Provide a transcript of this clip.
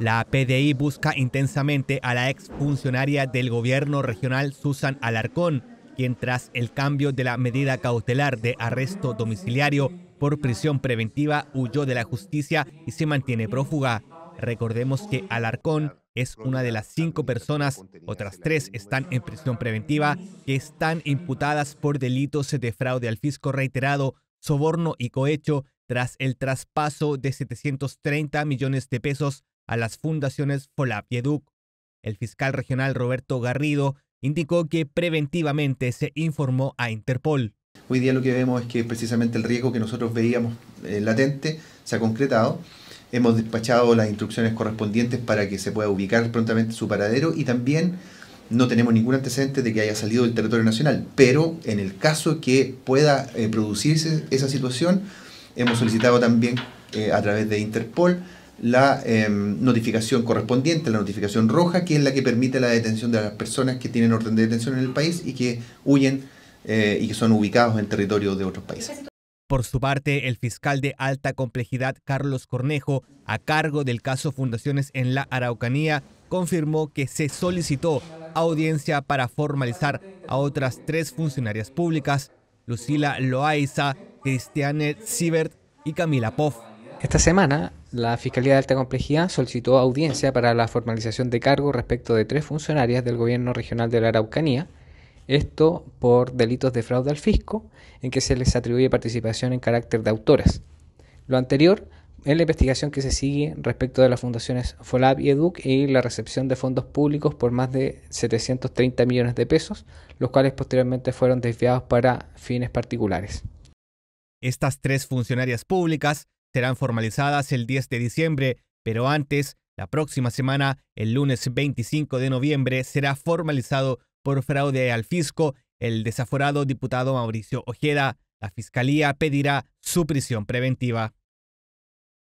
La PDI busca intensamente a la exfuncionaria del gobierno regional Susan Alarcón, quien tras el cambio de la medida cautelar de arresto domiciliario por prisión preventiva huyó de la justicia y se mantiene prófuga. Recordemos que Alarcón es una de las cinco personas, otras tres están en prisión preventiva, que están imputadas por delitos de fraude al fisco reiterado, soborno y cohecho tras el traspaso de 730 millones de pesos a las fundaciones FOLAP y EDUC. El fiscal regional Roberto Garrido indicó que preventivamente se informó a Interpol. Hoy día lo que vemos es que precisamente el riesgo que nosotros veíamos eh, latente se ha concretado. Hemos despachado las instrucciones correspondientes para que se pueda ubicar prontamente su paradero y también no tenemos ningún antecedente de que haya salido del territorio nacional. Pero en el caso que pueda eh, producirse esa situación, hemos solicitado también eh, a través de Interpol la em, notificación correspondiente, la notificación roja, que es la que permite la detención de las personas que tienen orden de detención en el país y que huyen eh, y que son ubicados en territorio de otros países. Por su parte, el fiscal de alta complejidad Carlos Cornejo, a cargo del caso Fundaciones en la Araucanía, confirmó que se solicitó audiencia para formalizar a otras tres funcionarias públicas, Lucila Loaiza, Cristiane Siebert y Camila Poff. Esta semana la Fiscalía de Alta Complejidad solicitó audiencia para la formalización de cargo respecto de tres funcionarias del Gobierno Regional de la Araucanía, esto por delitos de fraude al fisco en que se les atribuye participación en carácter de autoras. Lo anterior es la investigación que se sigue respecto de las fundaciones FOLAB y EDUC y la recepción de fondos públicos por más de 730 millones de pesos, los cuales posteriormente fueron desviados para fines particulares. Estas tres funcionarias públicas serán formalizadas el 10 de diciembre, pero antes, la próxima semana, el lunes 25 de noviembre, será formalizado por fraude al fisco el desaforado diputado Mauricio Ojeda. La Fiscalía pedirá su prisión preventiva.